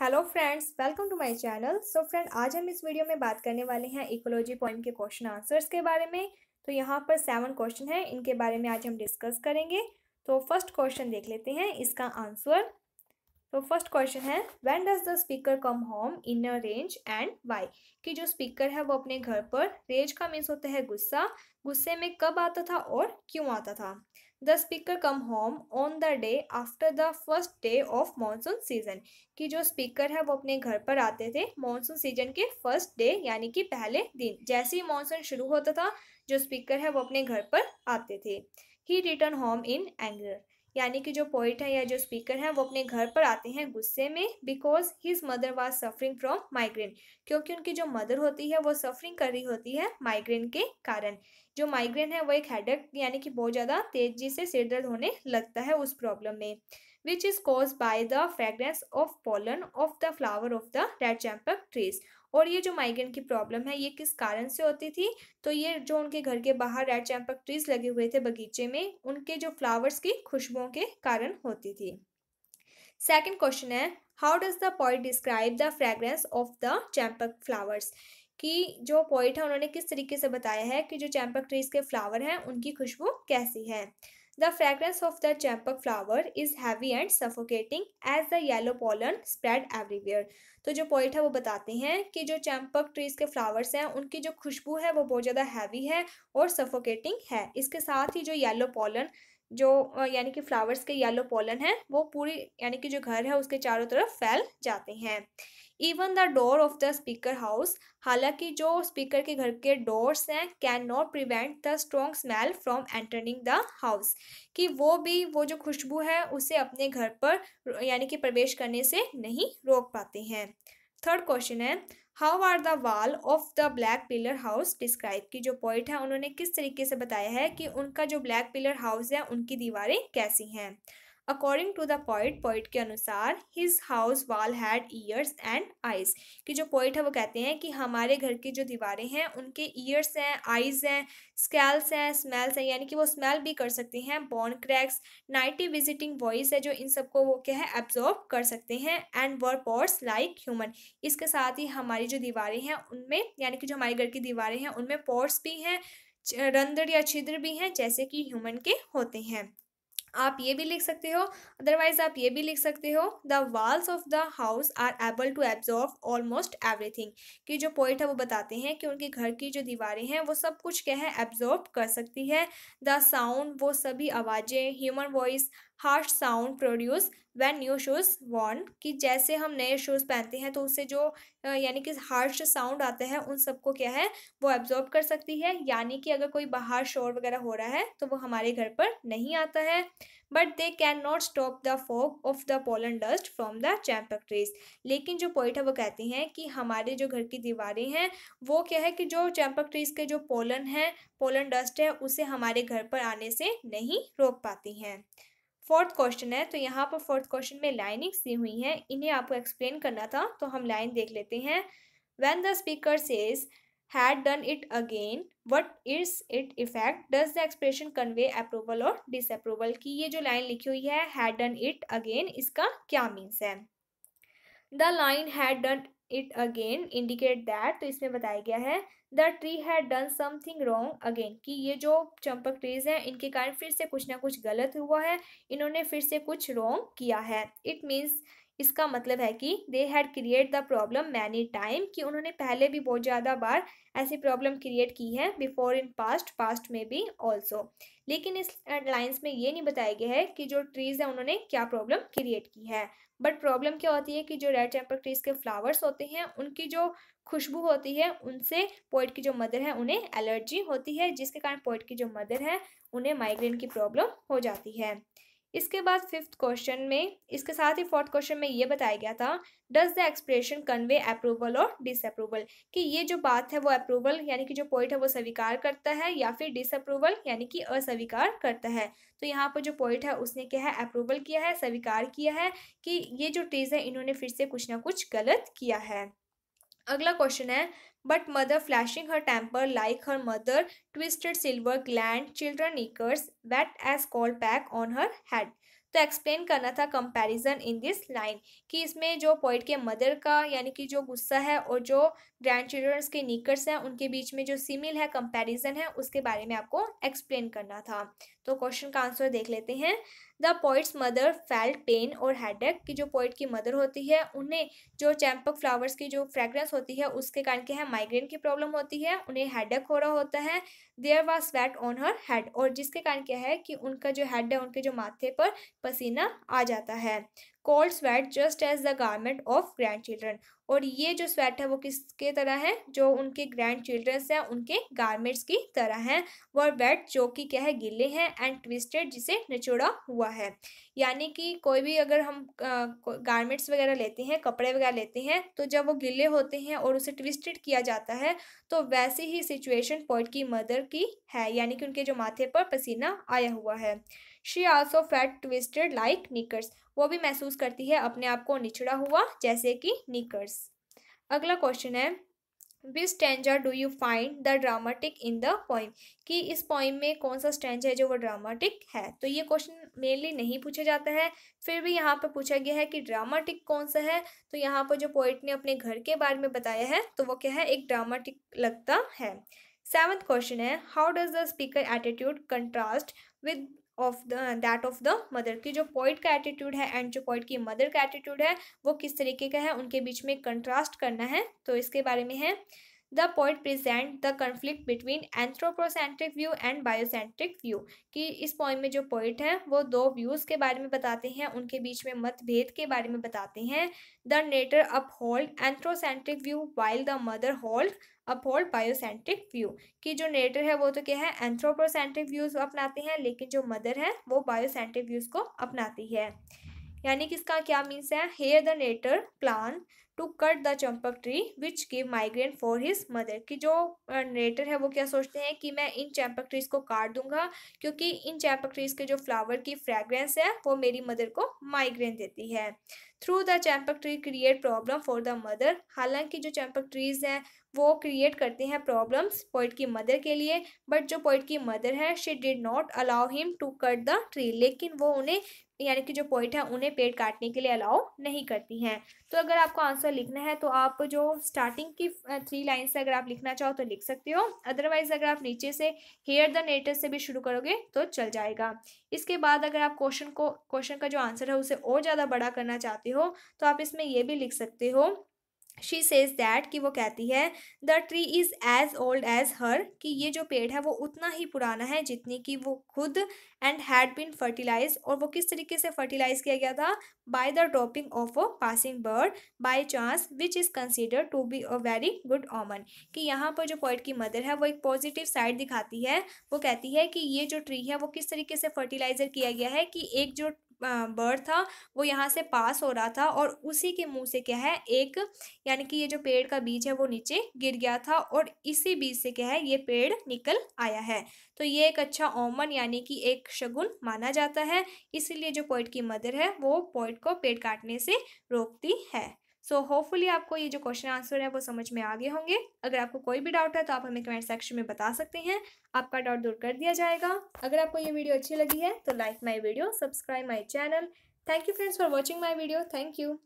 Hello friends welcome to my channel so friend आज हम इस वीडियो में बात करने वाले हैं इकोलॉजी पॉइंट के क्वेश्चन आंसर्स के बारे में तो यहाँ पर सेवन क्वेश्चन हैं इनके बारे में आज हम डिस्कस करेंगे तो फर्स्ट क्वेश्चन देख लेते हैं इसका आंसर तो फर्स्ट क्वेश्चन है when does the speaker come home in a rage and why कि जो स्पीकर है वो अपने घर पर रेंज का मीन्स होता है गुस्सा गुस्से में कब आता था और क्यों आता था the speaker come home on the day after the first day of monsoon season कि जो स्पीकर है वो अपने घर पर आते थे मानसून सीजन के फर्स्ट डे यानी कि पहले दिन जैसे ही मानसून शुरू होता था जो स्पीकर है वो अपने घर पर आते थे ही रिटर्न होम इन एंगर यानी कि जो पोइट है या जो स्पीकर है वो अपने घर पर आते हैं गुस्से में because his mother was suffering from migraine क्योंकि उनकी जो मदर होती है वो सफरिंग कर रही होती है माइग्रेन के कारण जो माइग्रेन है वो एक हेडक यानी कि बहुत ज़्यादा तेजी से सिर दर्द होने लगता है उस प्रॉब्लम में which is cause by the fragrance of pollen of the flower of the red champak trees और ये जो माइग्रेन की प्रॉब्लम है ये किस कारण से होती थी तो ये जो उनके घर के बाहर रेड चैम्पक ट्रीज लगे हुए थे बगीचे में उनके जो फ्लावर्स की खुशबुओं के कारण होती थी सेकेंड क्वेश्चन है how does the poet describe the fragrance of the champak flowers कि जो पॉइंट है उन्होंने किस तरीके से बताया है कि जो चैम्पक ट्रीज के फ्लावर हैं उनकी खुशबू कैसी है The fragrance of the champak flower is heavy and suffocating as the yellow pollen spread everywhere तो जो पॉइंट है वो बताते हैं कि जो चैम्पक ट्रीज के फ्लावर्स हैं उनकी जो खुशबू है वो बहुत ज़्यादा हैवी है और सफोकेटिंग है इसके साथ ही जो येलो पॉलन जो यानी कि फ्लावर्स के येलो पॉलन है वो पूरी यानी कि जो घर है उसके चारों तरफ फैल जाते हैं even the door of the speaker house हालांकि जो स्पीकर के घर के डोर्स हैं can not prevent the strong smell from entering the house कि वो भी वो जो खुशबू है उसे अपने घर पर यानी कि प्रवेश करने से नहीं रोक पाते हैं थर्ड क्वेश्चन है how are the wall of the black pillar house describe की जो पॉइंट है उन्होंने किस तरीके से बताया है कि उनका जो ब्लैक पिलर हाउस है उनकी दीवारें कैसी हैं according to the poet poet के अनुसार his house wall had ears and eyes कि जो पॉइंट है वो कहते हैं कि हमारे घर की जो दीवारें हैं उनके ईयर्स हैं आइज हैं स्केल्स हैं स्मेल्स हैं यानी कि वो स्मेल भी कर सकते हैं बॉन क्रैक्स नाइटी विजिटिंग वॉइस है जो इन सबको वो क्या है एब्जॉर्ब कर सकते हैं एंड वर पॉर्स लाइक ह्यूमन इसके साथ ही हमारी जो दीवारें हैं उनमें यानी कि जो हमारे घर की दीवारें हैं उनमें पोर्स भी हैं रंदड़ या छिद्र भी हैं जैसे कि ह्यूमन के होते हैं आप ये भी लिख सकते हो अदरवाइज आप ये भी लिख सकते हो the walls of the house are able to absorb almost everything कि जो पोइट है वो बताते हैं कि उनके घर की जो दीवारें हैं वो सब कुछ क्या है एब्जॉर्व कर सकती है द साउंड वो सभी आवाज़ें human voice harsh sound produce when new shoes worn कि जैसे हम नए शूज़ पहनते हैं तो उससे जो यानी कि हार्श साउंड आते हैं उन सबको क्या है वो एब्जॉर्ब कर सकती है यानी कि अगर कोई बाहर शोर वगैरह हो रहा है तो वो हमारे घर पर नहीं आता है but they can not stop the fog of the pollen dust from the champak trees लेकिन जो पॉइंट है वो कहते हैं कि हमारे जो घर की दीवारें हैं वो क्या है कि जो चैम्पक ट्रीज के जो पोलन है पोलन डस्ट है उसे हमारे घर पर आने से नहीं रोक पाती हैं फोर्थ क्वेश्चन है तो यहाँ पर फोर्थ क्वेश्चन में लाइनिंग्स दी हुई हैं इन्हें आपको एक्सप्लेन करना था तो हम लाइन देख लेते हैं when the speaker says had done it again what is it effect does the expression convey approval और डिसअप्रूवल की ये जो लाइन लिखी हुई है हैड डन इट अगेन इसका क्या मीन्स है the line had done it again indicate that तो इसमें बताया गया है the tree had done something wrong again कि ये जो चंपक ट्रीज हैं इनके कारण फिर से कुछ ना कुछ गलत हुआ है इन्होंने फिर से कुछ रॉन्ग किया है इट मीन्स इसका मतलब है कि they had create the problem many time कि उन्होंने पहले भी बहुत ज़्यादा बार ऐसी प्रॉब्लम क्रिएट की है बिफोर इन पास्ट पास्ट में भी ऑल्सो लेकिन इस लाइन्स में ये नहीं बताया गया है कि जो ट्रीज़ है उन्होंने क्या प्रॉब्लम क्रिएट की है बट प्रॉब्लम क्या होती है कि जो रेड टेम्पर ट्रीज़ के फ्लावर्स होते हैं उनकी जो खुशबू होती है उनसे पोइट की जो मदर है उन्हें एलर्जी होती है जिसके कारण पोइट की जो मदर है उन्हें माइग्रेन की प्रॉब्लम हो जाती है इसके बाद फिफ्थ क्वेश्चन में इसके साथ ही फोर्थ क्वेश्चन में ये बताया गया था does the expression convey approval और डिसअप्रूवल कि ये जो बात है वो अप्रूवल यानी कि जो पॉइंट है वो स्वीकार करता है या फिर डिसअप्रूवल यानी कि अस्वीकार करता है तो यहाँ पर जो पॉइंट है उसने क्या है अप्रूवल किया है स्वीकार किया है कि ये जो ट्रीज है इन्होंने फिर से कुछ ना कुछ गलत किया है अगला क्वेश्चन है But mother flashing her temper like her mother twisted silver gland children knickers wet as coal pack on her head. तो एक्सप्लेन करना था कंपैरिजन इन दिस लाइन कि इसमें जो पोइट के मदर का यानी कि जो गुस्सा है और जो ग्रैंड चिल्ड्रंस के नीकर्स हैं उनके बीच में जो सिमिल है कंपैरिजन है उसके बारे में आपको एक्सप्लेन करना था तो क्वेश्चन का आंसर देख लेते हैं the poet's mother felt pain और हेडेक कि जो पोइट की मदर होती है उन्हें जो चैम्पक फ्लावर्स की जो फ्रेग्रेंस होती है उसके कारण क्या है माइग्रेन की प्रॉब्लम होती है उन्हें हेडेक हो रहा होता है there was sweat on her head और जिसके कारण क्या है कि उनका जो हेड है उनके जो माथे पर पसीना आ जाता है cold sweat just as the garment of grandchildren और ये जो स्वेट है वो किसके तरह है जो उनके ग्रैंड चिल्ड्रंस हैं उनके गारमेंट्स की तरह हैं वह वेट जो कि क्या है गिले हैं एंड ट्विस्टेड जिसे निचोड़ा हुआ है यानी कि कोई भी अगर हम गारमेंट्स वगैरह लेते हैं कपड़े वगैरह लेते हैं तो जब वो गिले होते हैं और उसे ट्विस्टेड किया जाता है तो वैसी ही सिचुएशन पॉइंट की मदर की है यानी कि उनके जो माथे पर पसीना आया हुआ है she also felt twisted like knickers वो भी महसूस करती है अपने आप को निचड़ा हुआ जैसे कि निकर्स अगला क्वेश्चन है which stanza do you find the dramatic in the poem कि इस पोइम में कौन सा स्टेंज है जो वो ड्रामाटिक है तो ये क्वेश्चन मेनली नहीं पूछा जाता है फिर भी यहाँ पर पूछा गया है कि ड्रामाटिक कौन सा है तो यहाँ पर जो पोइट ने अपने घर के बारे में बताया है तो वो क्या है एक ड्रामाटिक लगता है सेवन्थ क्वेश्चन है how does the speaker attitude contrast with of the that of the mother की जो पॉइंट का एटीट्यूड है एंड जो पॉइंट की मदर का एटीट्यूड है वो किस तरीके का है उनके बीच में कंट्रास्ट करना है तो इसके बारे में है the poet present the conflict between anthropocentric view and biocentric view कि इस पॉइंट में जो पॉइंट है वो दो व्यूज़ के बारे में बताते हैं उनके बीच में मतभेद के बारे में बताते हैं the narrator uphold anthropocentric view while the mother hold uphold biocentric view कि जो नेटर है वो तो क्या है एंथ्रोपोसेंट्रिक व्यूज अपनाते हैं लेकिन जो मदर है वो बायोसेंट्रिक व्यूज को अपनाती है यानी कि इसका क्या मीन्स है here the narrator plan to cut the champak tree which give migraine for his mother कि जो नेटर है वो क्या सोचते हैं कि मैं इन चंपक ट्रीज को काट दूंगा क्योंकि इन चंपक ट्रीज के जो फ्लावर की फ्रेग्रेंस है वो मेरी मदर को माइग्रेन देती है through the champak tree create problem for the mother हालांकि जो चंपक ट्रीज हैं वो क्रिएट करते हैं प्रॉब्लम्स पोइट की मदर के लिए बट जो पोइट की मदर है she did not allow him to cut the tree लेकिन वो उन्हें यानी कि जो पोइट है उन्हें पेड़ काटने के लिए अलाउ नहीं करती हैं तो अगर आपको आंसर लिखना है तो आप जो स्टार्टिंग की थ्री लाइन से अगर आप लिखना चाहो तो लिख सकते हो अदरवाइज अगर आप नीचे से हेयर द नेटर से भी शुरू करोगे तो चल जाएगा इसके बाद अगर आप क्वेश्चन को क्वेश्चन का जो आंसर है उसे और ज़्यादा बड़ा करना चाहते हो तो आप इसमें यह भी लिख सकते हो शी सेज दैट कि वो कहती है the tree is as old as her कि ये जो पेड़ है वो उतना ही पुराना है जितनी कि वो खुद एंड हैड बिन फर्टिलाइज और वो किस तरीके से फर्टिलाइज किया गया था by the dropping of a passing bird by chance which is consider to be a very good omen कि यहाँ पर जो पॉइंट की मदर है वो एक पॉजिटिव साइड दिखाती है वो कहती है कि ये जो ट्री है वो किस तरीके से फर्टिलाइजर किया गया है कि एक जो बर्ड था वो यहाँ से पास हो रहा था और उसी के मुंह से क्या है एक यानी कि ये जो पेड़ का बीज है वो नीचे गिर गया था और इसी बीज से क्या है ये पेड़ निकल आया है तो ये एक अच्छा ओमन यानी कि एक शगुन माना जाता है इसीलिए जो पोइट की मदर है वो पोइट को पेड़ काटने से रोकती है सो so, होपफुली आपको ये जो क्वेश्चन आंसर है वो समझ में आगे होंगे अगर आपको कोई भी डाउट है तो आप हमें कमेंट सेक्शन में बता सकते हैं आपका डाउट दूर कर दिया जाएगा अगर आपको ये वीडियो अच्छी लगी है तो like my video subscribe my channel thank you friends for watching my video thank you